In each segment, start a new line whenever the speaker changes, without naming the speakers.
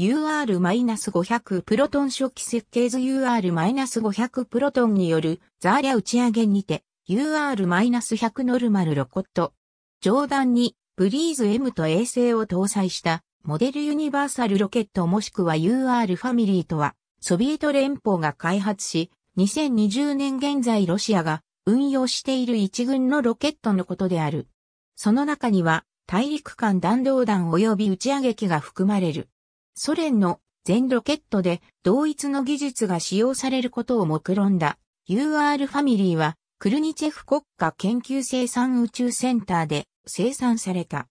UR-500 プロトン初期設計図 UR-500 プロトンによるザーリャ打ち上げにて UR-100 ノルマルロコット。上段にブリーズ M と衛星を搭載したモデルユニバーサルロケットもしくは UR ファミリーとはソビエト連邦が開発し2020年現在ロシアが運用している一軍のロケットのことである。その中には大陸間弾道弾及び打ち上げ機が含まれる。ソ連の全ロケットで同一の技術が使用されることを目論んだ UR ファミリーはクルニチェフ国家研究生産宇宙センターで生産された。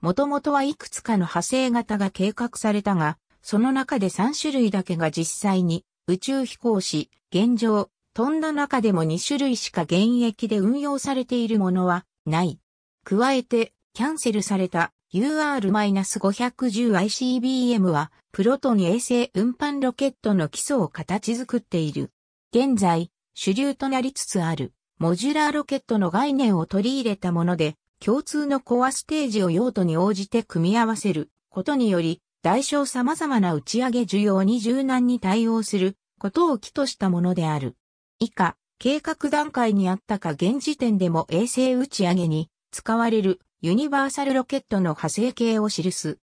もともとはいくつかの派生型が計画されたが、その中で3種類だけが実際に宇宙飛行士、現状、飛んだ中でも2種類しか現役で運用されているものはない。加えて、キャンセルされた UR-510ICBM は、プロトン衛星運搬ロケットの基礎を形作っている。現在、主流となりつつある、モジュラーロケットの概念を取り入れたもので、共通のコアステージを用途に応じて組み合わせることにより、代償様々な打ち上げ需要に柔軟に対応することを基としたものである。以下、計画段階にあったか現時点でも衛星打ち上げに使われるユニバーサルロケットの派生形を記す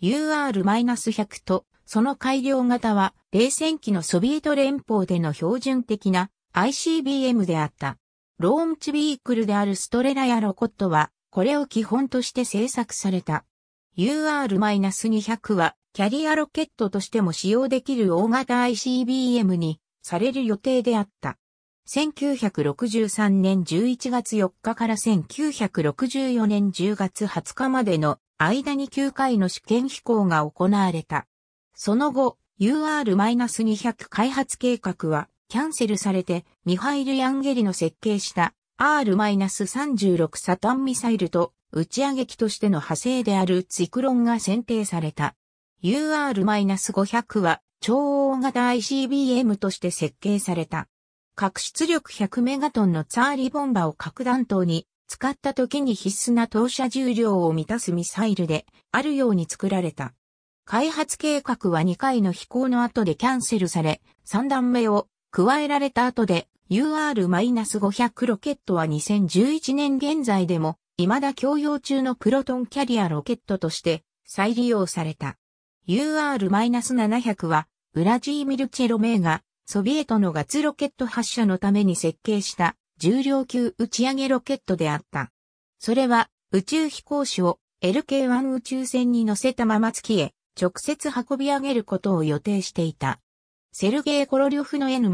UR-100 とその改良型は冷戦期のソビエト連邦での標準的な ICBM であった。ローンチビークルであるストレラやロコットはこれを基本として製作された。UR-200 はキャリアロケットとしても使用できる大型 ICBM にされる予定であった。1963年11月4日から1964年10月20日までの間に9回の試験飛行が行われた。その後、UR-200 開発計画はキャンセルされてミハイル・ヤンゲリの設計した R-36 サタンミサイルと打ち上げ機としての派生であるツイクロンが選定された。UR-500 は超大型 ICBM として設計された。核出力100メガトンのツァーリボンバを核弾頭に使った時に必須な投射重量を満たすミサイルであるように作られた。開発計画は2回の飛行の後でキャンセルされ、3段目を加えられた後で UR-500 ロケットは2011年現在でも未だ供用中のプロトンキャリアロケットとして再利用された。UR-700 はウラジーミル・チェロメーがソビエトのガツロケット発射のために設計した重量級打ち上げロケットであった。それは宇宙飛行士を LK-1 宇宙船に乗せたまま月へ直接運び上げることを予定していた。セルゲイ・コロリョフの N-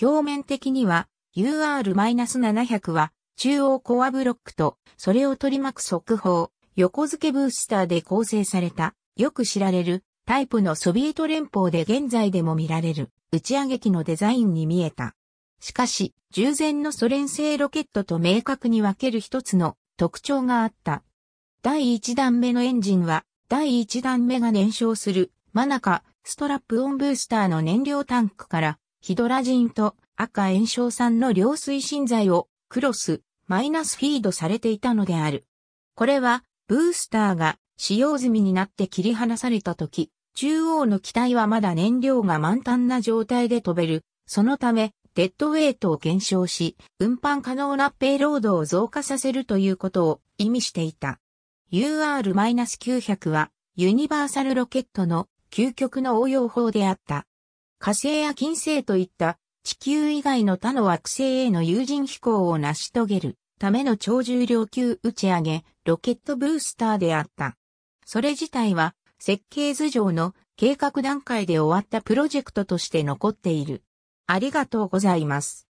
表面的には UR-700 は中央コアブロックとそれを取り巻く速報、横付けブースターで構成された、よく知られるタイプのソビエト連邦で現在でも見られる打ち上げ機のデザインに見えた。しかし、従前のソ連製ロケットと明確に分ける一つの特徴があった。第1段目のエンジンは、第1段目が燃焼する、マナカ、ストラップオンブースターの燃料タンクから、ヒドラジンと赤炎症酸の量推進剤を、クロス、マイナスフィードされていたのである。これは、ブースターが使用済みになって切り離された時、中央の機体はまだ燃料が満タンな状態で飛べる。そのため、デッドウェイトを減少し、運搬可能なペイロードを増加させるということを意味していた。UR-900 は、ユニバーサルロケットの究極の応用法であった。火星や金星といった地球以外の他の惑星への有人飛行を成し遂げるための超重量級打ち上げロケットブースターであった。それ自体は設計図上の計画段階で終わったプロジェクトとして残っている。ありがとうございます。